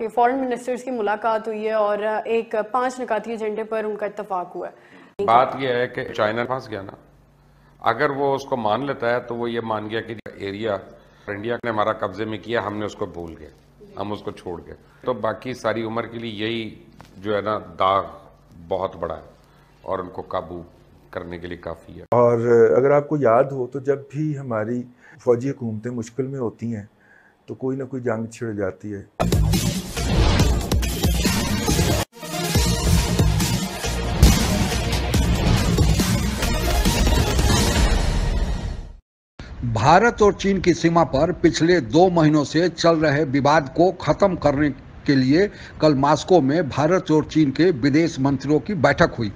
कि foreign ministers की मुलाकात हुई है और एक पांच निकाती एजेंडे पर उनका इतफाक हुआ है बात यह है कि चाइना फंस गया ना अगर वो उसको मान लेता है तो वो ये मान गया कि एरिया इंडिया ने हमारा कब्जे में किया हमने उसको भूल गए हम उसको छोड़ गए तो बाकी सारी उम्र के लिए यही जो है ना दाग बहुत बड़ा है और उनको काबू करने के लिए काफ़ी है और अगर आपको याद हो तो जब भी हमारी फौजी हुकूमतें मुश्किल में होती हैं तो कोई ना कोई जंग छिड़ जाती है भारत और चीन की सीमा पर पिछले दो महीनों से चल रहे विवाद को खत्म करने के लिए कल मास्को में भारत और चीन के विदेश मंत्रियों की बैठक हुई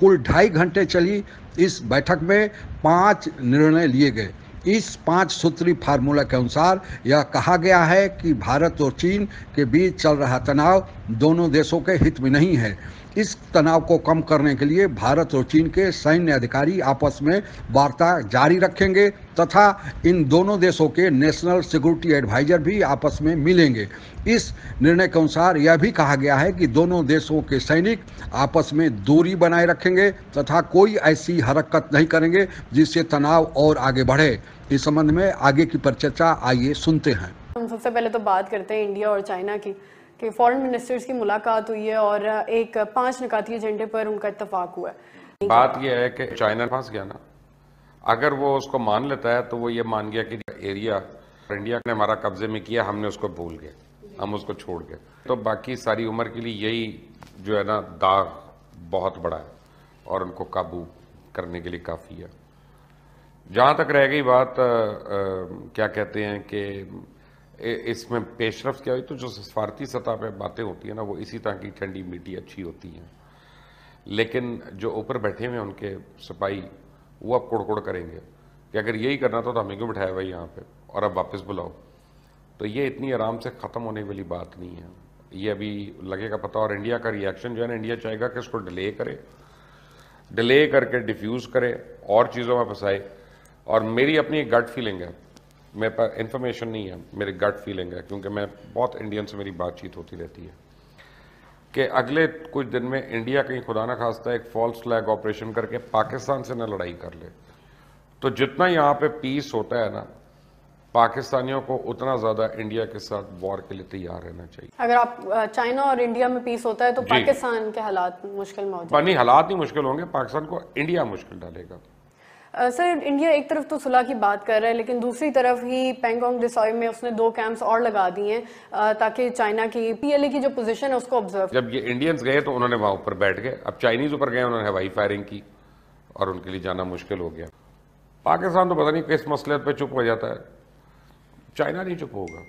कुल ढाई घंटे चली इस बैठक में पांच निर्णय लिए गए इस पांच सूत्री फार्मूला के अनुसार यह कहा गया है कि भारत और चीन के बीच चल रहा तनाव दोनों देशों के हित में नहीं है इस तनाव को कम करने के लिए भारत और चीन के सैन्य अधिकारी आपस में वार्ता जारी रखेंगे तथा इन दोनों देशों के नेशनल सिक्योरिटी एडवाइजर भी आपस में मिलेंगे इस निर्णय के अनुसार यह भी कहा गया है कि दोनों देशों के सैनिक आपस में दूरी बनाए रखेंगे तथा कोई ऐसी हरकत नहीं करेंगे जिससे तनाव और आगे बढ़े इस संबंध में आगे की परिचर्चा आइए सुनते हैं हम सबसे पहले तो बात करते हैं इंडिया और चाइना की कि फॉरेन मिनिस्टर्स की मुलाकात हुई है और एक पांच निकाती एजेंडे पर उनका इतफाक हुआ है बात यह है कि चाइना पास गया ना अगर वो उसको मान लेता है तो वो ये मान गया कि एरिया इंडिया ने हमारा कब्जे में किया हमने उसको भूल गए हम उसको छोड़ गए तो बाकी सारी उम्र के लिए यही जो है ना दाग बहुत बड़ा है और उनको काबू करने के लिए काफ़ी है जहाँ तक रह गई बात आ, आ, क्या कहते हैं कि इसमें पेशरफ क्या हुई तो जो सफारती सतह पर बातें होती हैं ना वो इसी तरह की ठंडी मीठी अच्छी होती हैं लेकिन जो ऊपर बैठे हुए हैं उनके सिपाही वो अब कुड़कुड़ करेंगे कि अगर यही करना था तो हमें क्यों बिठाया भाई यहाँ पे और अब वापस बुलाओ तो ये इतनी आराम से ख़त्म होने वाली बात नहीं है ये अभी लगेगा पता और इंडिया का रिएक्शन जो है ना इंडिया चाहेगा कि इसको डिले करे डिले करके डिफ्यूज़ करे और चीज़ों में फंसाए और मेरी अपनी एक गट फीलिंग है मेरे पास इन्फॉर्मेशन नहीं है मेरे गट फीलिंग है क्योंकि मैं बहुत इंडियन से मेरी बातचीत होती रहती है कि अगले कुछ दिन में इंडिया कहीं खुदा ना खास्ता एक फॉल्स फ्लैग ऑपरेशन करके पाकिस्तान से ना लड़ाई कर ले तो जितना यहाँ पे पीस होता है ना पाकिस्तानियों को उतना ज्यादा इंडिया के साथ वॉर के लिए तैयार रहना चाहिए अगर आप चाइना और इंडिया में पीस होता है तो पाकिस्तान के हालात मुश्किल में होते नहीं हालात नहीं मुश्किल होंगे पाकिस्तान को इंडिया मुश्किल डालेगा सर uh, इंडिया एक तरफ तो सुलह की बात कर रहा है लेकिन दूसरी तरफ ही पेंगोंग डिसॉय में उसने दो कैंप्स और लगा दिए हैं ताकि चाइना की पीएलए की जो पोजीशन है उसको ऑब्जर्व जब ये इंडियंस गए तो उन्होंने वहाँ ऊपर बैठ गए अब चाइनीज ऊपर गए उन्होंने हवाई फायरिंग की और उनके लिए जाना मुश्किल हो गया पाकिस्तान तो पता नहीं किस मसले पर चुप हो जाता है चाइना नहीं चुप होगा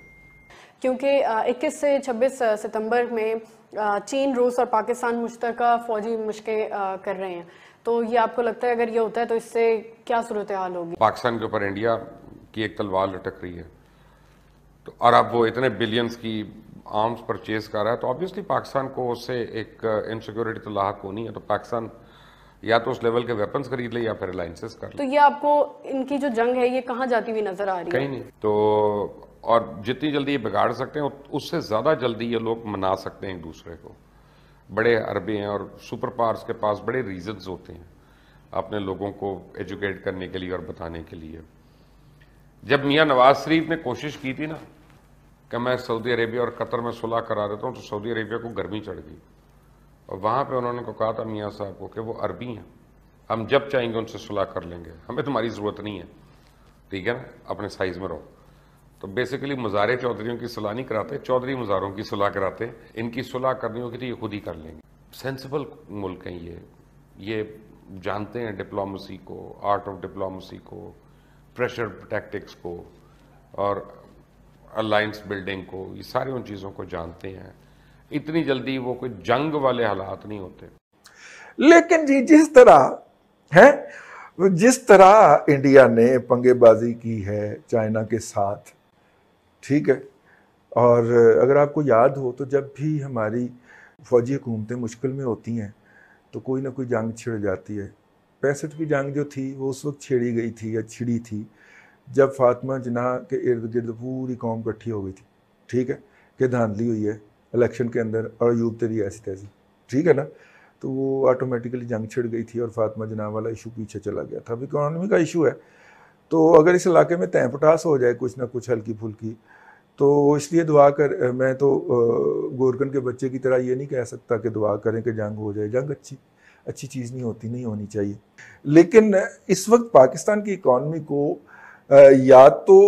क्योंकि इक्कीस से छब्बीस सितम्बर में चीन रूस और पाकिस्तान मुश्तर फौजी मुश्कें कर रहे हैं तो ये आपको लगता है अगर ये होता है तो इससे क्या सूरत हाल होगी पाकिस्तान के ऊपर इंडिया की एक तलवार लटक रही है तो और अब वो इतने बिलियंस की आर्म्स परचेज कर रहा है तो ऑब्वियसली पाकिस्तान को उससे एक इनसिक्योरिटी तो लाक होनी है तो पाकिस्तान या तो उस लेवल के वेपन्स खरीद ले या फिर अलाइंसेस कर तो ले तो ये आपको इनकी जो जंग है ये कहाँ जाती हुई नजर आ रही है कहीं नहीं तो और जितनी जल्दी ये बिगाड़ सकते हैं उससे ज़्यादा जल्दी ये लोग मना सकते हैं एक दूसरे को बड़े अरबे हैं और सुपर पावर्स के पास बड़े रीजंस होते हैं अपने लोगों को एजुकेट करने के लिए और बताने के लिए जब मियाँ नवाज शरीफ ने कोशिश की थी ना कि मैं सऊदी अरेबिया और कतर में सुलह करा देता हूँ तो सऊदी अरेबिया को गर्मी चढ़ गई और वहाँ पर उन्होंने को कहा था मियाँ साहब को कि वो अरबी हैं हम जब चाहेंगे उनसे सुलह कर लेंगे हमें तुम्हारी ज़रूरत नहीं है ठीक है ना अपने साइज़ में रहो तो बेसिकली मज़ारे चौधरीों की सलाह नहीं कराते चौधरी मज़ारों की सलाह कराते इनकी सलाह करनी होगी तो ये खुद ही कर लेंगे सेंसिबल मुल्क हैं ये ये जानते हैं डिप्लोमेसी को आर्ट ऑफ डिप्लोमेसी को प्रेशर टैक्टिक्स को और अलाइंस बिल्डिंग को ये सारी उन चीज़ों को जानते हैं इतनी जल्दी वो कोई जंग वाले हालात नहीं होते लेकिन जी जिस तरह है जिस तरह इंडिया ने पंगेबाजी की है चाइना के साथ ठीक है और अगर आपको याद हो तो जब भी हमारी फ़ौजी हुकूमतें मुश्किल में होती हैं तो कोई ना कोई जंग छिड़ जाती है पैंसठ की जंग जो थी वो उस वक्त छेड़ी गई थी या छिड़ी थी जब फातमा जना के इर्द गिर्द पूरी कौम इकट्ठी हो गई थी ठीक है कि धांधली हुई है इलेक्शन के अंदर और यूब तेरी ऐसी तैसी ठीक है ना तो वो ऑटोमेटिकली जंग छिड़ गई थी और फातमा जना वाला इशू पीछे चला गया था अब इकॉनमी तो का इशू है तो अगर इस इलाके में तय पटास हो जाए कुछ ना कुछ हल्की फुल्की तो इसलिए दुआ कर मैं तो गोरखन के बच्चे की तरह ये नहीं कह सकता कि दुआ करें कि जंग हो जाए जंग अच्छी अच्छी चीज़ नहीं होती नहीं होनी चाहिए लेकिन इस वक्त पाकिस्तान की इकॉनमी को या तो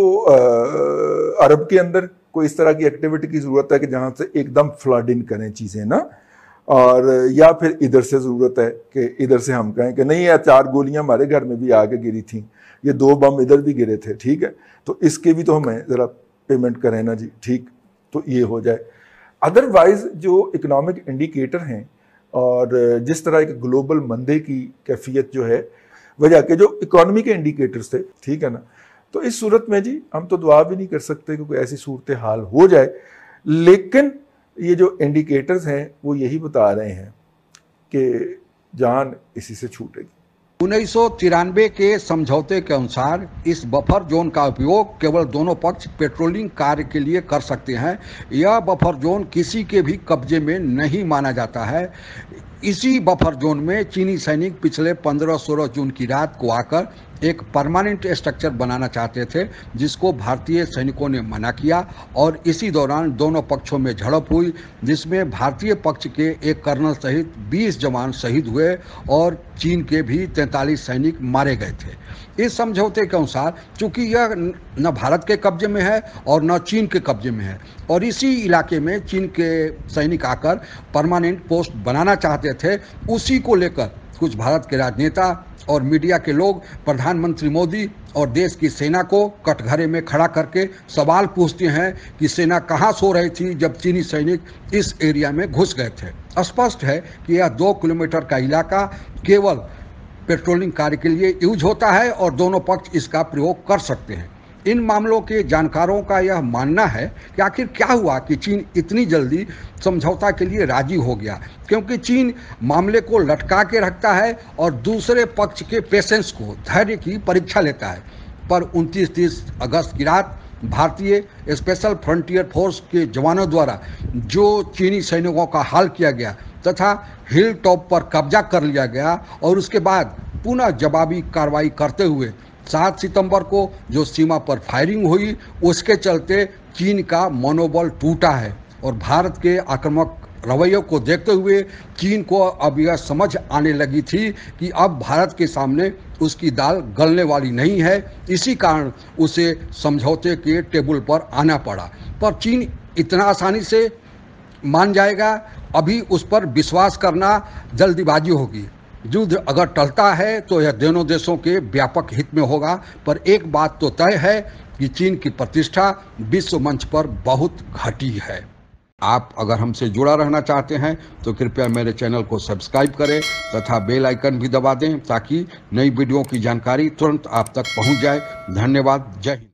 अरब के अंदर कोई इस तरह की एक्टिविटी की ज़रूरत है कि जहाँ से एकदम फ्लड इन करें चीज़ें ना और या फिर इधर से ज़रूरत है कि इधर से हम कहें कि नहीं यार चार गोलियां हमारे घर में भी आके गिरी थी ये दो बम इधर भी गिरे थे ठीक है तो इसके भी तो हमें ज़रा पेमेंट करें ना जी ठीक तो ये हो जाए अदरवाइज़ जो इकनॉमिक इंडिकेटर हैं और जिस तरह एक ग्लोबल मंदे की कैफियत जो है वजह के जो इकोनॉमी के इंडिकेटर्स थे ठीक है ना तो इस सूरत में जी हम तो दुआ भी नहीं कर सकते क्योंकि ऐसी सूरत हाल हो जाए लेकिन ये जो इंडिकेटर्स हैं वो यही बता रहे हैं कि जान इसी से छूटेगी उन्नीस के समझौते के अनुसार इस बफर जोन का उपयोग केवल दोनों पक्ष पेट्रोलिंग कार्य के लिए कर सकते हैं यह बफर जोन किसी के भी कब्जे में नहीं माना जाता है इसी बफर जोन में चीनी सैनिक पिछले 15-16 जून की रात को आकर एक परमानेंट स्ट्रक्चर बनाना चाहते थे जिसको भारतीय सैनिकों ने मना किया और इसी दौरान दोनों पक्षों में झड़प हुई जिसमें भारतीय पक्ष के एक कर्नल सहित 20 जवान शहीद हुए और चीन के भी तैंतालीस सैनिक मारे गए थे इस समझौते के अनुसार चूंकि यह न भारत के कब्जे में है और न चीन के कब्जे में है और इसी इलाके में चीन के सैनिक आकर परमानेंट पोस्ट बनाना चाहते थे उसी को लेकर कुछ भारत के राजनेता और मीडिया के लोग प्रधानमंत्री मोदी और देश की सेना को कटघरे में खड़ा करके सवाल पूछते हैं कि सेना कहाँ सो रही थी जब चीनी सैनिक इस एरिया में घुस गए थे स्पष्ट है कि यह दो किलोमीटर का इलाका केवल पेट्रोलिंग कार्य के लिए यूज होता है और दोनों पक्ष इसका प्रयोग कर सकते हैं इन मामलों के जानकारों का यह मानना है कि आखिर क्या हुआ कि चीन इतनी जल्दी समझौता के लिए राजी हो गया क्योंकि चीन मामले को लटका के रखता है और दूसरे पक्ष के पेशेंस को धैर्य की परीक्षा लेता है पर 29 तीस अगस्त की रात भारतीय स्पेशल फ्रंटियर फोर्स के जवानों द्वारा जो चीनी सैनिकों का हाल किया गया तथा हिल टॉप पर कब्जा कर लिया गया और उसके बाद पुनः जवाबी कार्रवाई करते हुए सात सितंबर को जो सीमा पर फायरिंग हुई उसके चलते चीन का मनोबल टूटा है और भारत के आक्रामक रवैयों को देखते हुए चीन को अब यह समझ आने लगी थी कि अब भारत के सामने उसकी दाल गलने वाली नहीं है इसी कारण उसे समझौते के टेबल पर आना पड़ा पर चीन इतना आसानी से मान जाएगा अभी उस पर विश्वास करना जल्दबाजी होगी युद्ध अगर टलता है तो यह दोनों देशों के व्यापक हित में होगा पर एक बात तो तय है कि चीन की प्रतिष्ठा विश्व मंच पर बहुत घटी है आप अगर हमसे जुड़ा रहना चाहते हैं तो कृपया मेरे चैनल को सब्सक्राइब करें तथा बेल आइकन भी दबा दें ताकि नई वीडियो की जानकारी तुरंत आप तक पहुंच जाए धन्यवाद जय हिंद